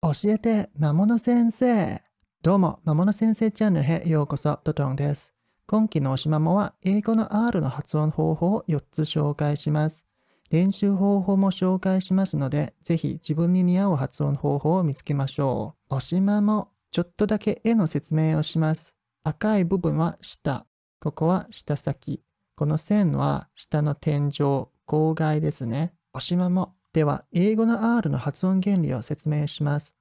教えて、魔物先生。どうも、魔物先生チャンネルへようこそ、トトンです。今期の推しマモは、英語の R の発音方法を4つ紹介します。練習方法も紹介しますので、ぜひ自分に似合う発音方法を見つけましょう。推しマモ、ちょっとだけ絵の説明をします。赤い部分は下、ここは下先。この線は下の天井、郊外ですね。推しマモ、では、英語の R の発音原理を説明します。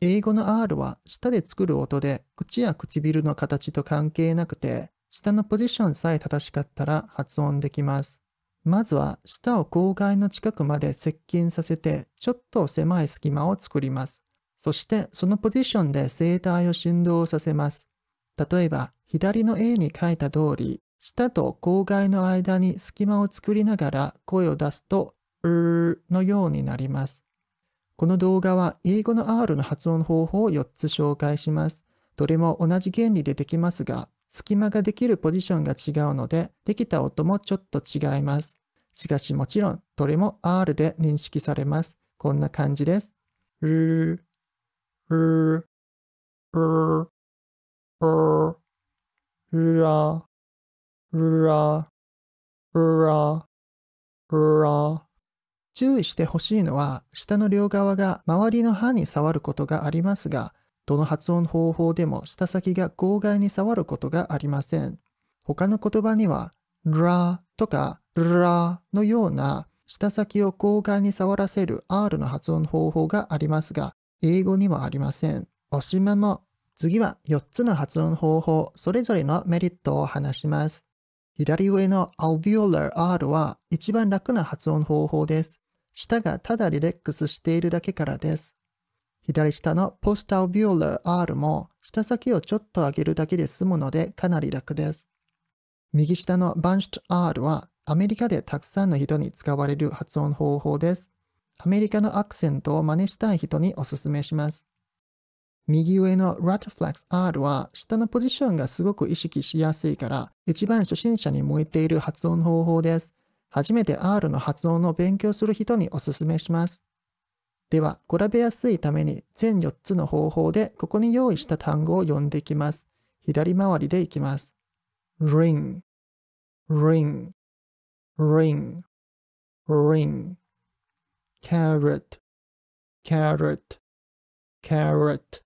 英語の R は舌で作る音で口や唇の形と関係なくて、舌のポジションさえ正しかったら発音できます。まずは舌を口外の近くまで接近させて、ちょっと狭い隙間を作ります。そしてそのポジションで声帯を振動させます。例えば、左の A に書いた通り、舌と口外の間に隙間を作りながら声を出すとのようになります。この動画は英語の R の発音方法を4つ紹介します。どれも同じ原理でできますが、隙間ができるポジションが違うので、できた音もちょっと違います。しかしもちろん、どれも R で認識されます。こんな感じです。注意してほしいのは、舌の両側が周りの歯に触ることがありますが、どの発音方法でも舌先が口外に触ることがありません。他の言葉には、らとからのような舌先を口外に触らせる R の発音方法がありますが、英語にもありません。おしまも。次は4つの発音方法、それぞれのメリットを話します。左上の alveolar R は一番楽な発音方法です。舌がただリレックスしているだけからです。左下のポスタービューラー R も舌先をちょっと上げるだけで済むのでかなり楽です。右下のバンシュト R はアメリカでたくさんの人に使われる発音方法です。アメリカのアクセントを真似したい人におすすめします。右上の Ratflex R は下のポジションがすごく意識しやすいから一番初心者に向いている発音方法です。初めて R の発音の勉強する人におすすめします。では、比べやすいために全4つの方法でここに用意した単語を読んでいきます。左回りでいきます。ring, ring, ring, ring, carrot, carrot, carrot,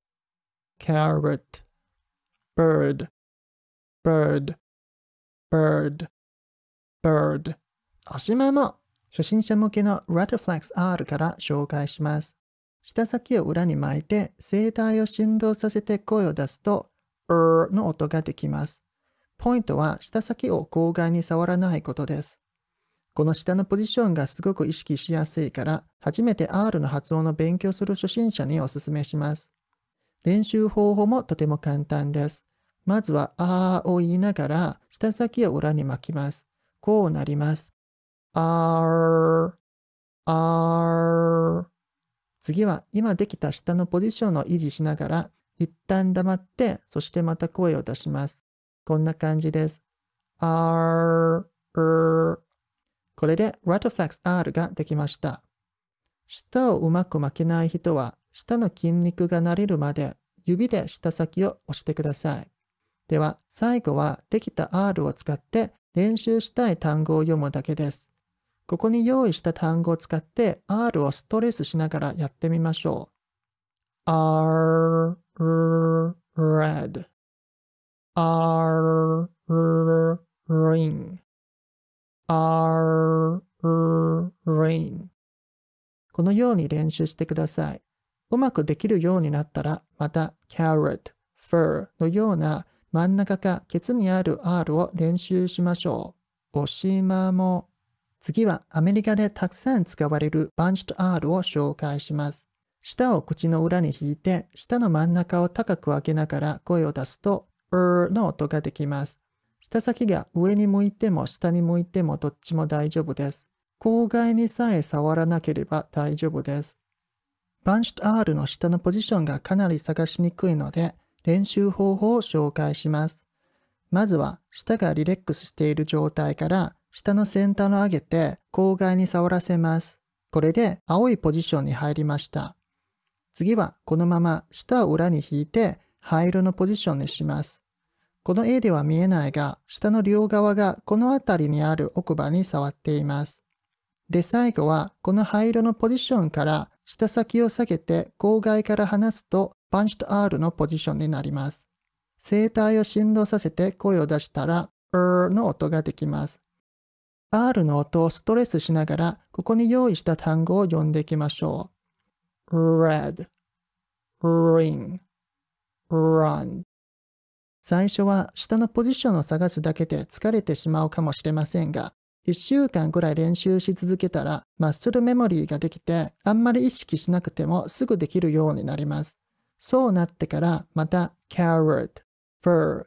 carrot, bird, bird, bird, bird, おしまいも初心者向けの Rataflex R から紹介します。舌先を裏に巻いて声帯を振動させて声を出すと、うの音ができます。ポイントは舌先を口外に触らないことです。この下のポジションがすごく意識しやすいから、初めて R の発音の勉強する初心者におすすめします。練習方法もとても簡単です。まずは、あーを言いながら、舌先を裏に巻きます。こうなります。are, are 次は今できた下のポジションを維持しながら一旦黙ってそしてまた声を出します。こんな感じです。are, r これで Ratoflex R ができました。舌をうまく巻けない人は舌の筋肉が慣れるまで指で舌先を押してください。では最後はできた R を使って練習したい単語を読むだけです。ここに用意した単語を使って R をストレスしながらやってみましょう。R, R, red, R, R, ring, R, R, rain. このように練習してください。うまくできるようになったら、また carrot, fur のような真ん中かケツにある R を練習しましょう。おしまも。次はアメリカでたくさん使われるバンジット R を紹介します。舌を口の裏に引いて、舌の真ん中を高く開けながら声を出すと、うーの音ができます。舌先が上に向いても下に向いてもどっちも大丈夫です。口外にさえ触らなければ大丈夫です。バンシュト R の下のポジションがかなり探しにくいので、練習方法を紹介します。まずは、舌がリレックスしている状態から、下の先端を上げて口外に触らせます。これで青いポジションに入りました。次はこのまま下を裏に引いて灰色のポジションにします。この絵では見えないが、下の両側がこの辺りにある奥歯に触っています。で、最後はこの灰色のポジションから下先を下げて口外から離すとパンチと R のポジションになります。声帯を振動させて声を出したら、うーの音ができます。R の音をストレスしながら、ここに用意した単語を読んでいきましょう。red, ring, run 最初は下のポジションを探すだけで疲れてしまうかもしれませんが、1週間ぐらい練習し続けたらマッスルメモリーができて、あんまり意識しなくてもすぐできるようになります。そうなってからまた carrot, fur,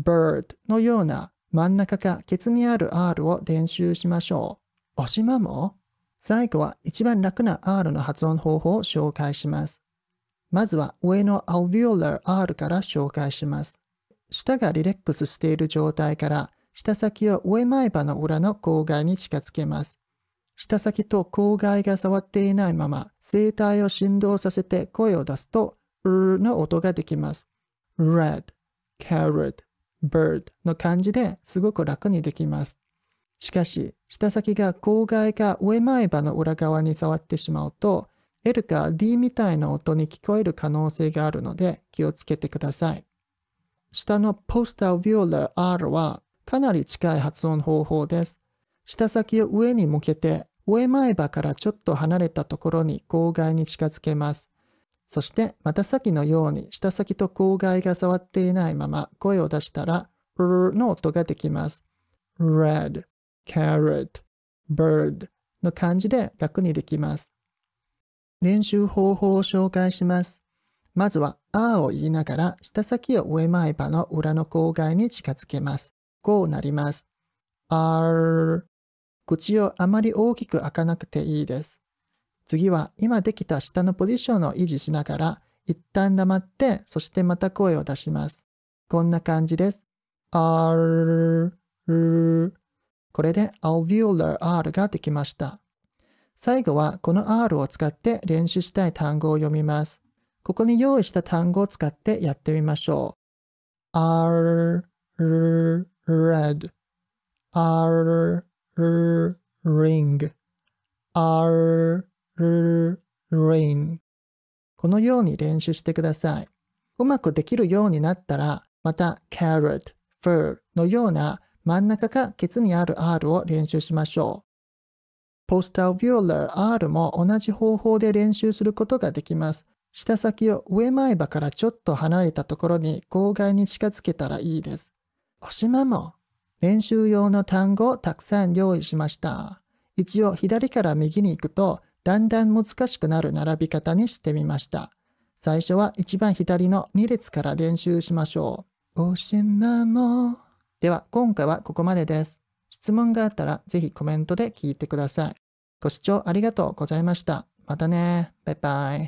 bird のような真ん中かケツにある R を練習しましょう。おしまも最後は一番楽な R の発音方法を紹介します。まずは上の alveolar R から紹介します。舌がリレックスしている状態から舌先を上前歯の裏の口外に近づけます。舌先と口外が触っていないまま声帯を振動させて声を出すと、うの音ができます。red, carrot, bird の感じですごく楽にできます。しかし、舌先が口外か上前歯の裏側に触ってしまうと、L か D みたいな音に聞こえる可能性があるので気をつけてください。下のポスタービューラー R はかなり近い発音方法です。舌先を上に向けて、上前歯からちょっと離れたところに口外に近づけます。そしてまた先のように舌先と口外が触っていないまま声を出したら、r の音ができます。red, carrot, bird の漢字で楽にできます。練習方法を紹介します。まずは、あーを言いながら、舌先を上前歯の裏の口外に近づけます。こうなります。あー。口をあまり大きく開かなくていいです。次は今できた下のポジションを維持しながら、一旦黙って、そしてまた声を出します。こんな感じです。あー、これで alveolar R ができました。最後はこの R を使って練習したい単語を読みます。ここに用意した単語を使ってやってみましょう。あ R、red, R, R, ring, R, rain このように練習してください。うまくできるようになったら、また carrot, fur のような真ん中がケツにある R を練習しましょう。p o s t a l a r R も同じ方法で練習することができます。舌先を上前歯からちょっと離れたところに号外に近づけたらいいです。おしまも練習用の単語をたくさん用意しました。一応左から右に行くとだんだん難しくなる並び方にしてみました。最初は一番左の2列から練習しましょう。おしまも。では、今回はここまでです。質問があったらぜひコメントで聞いてください。ご視聴ありがとうございました。またね。バイバイ。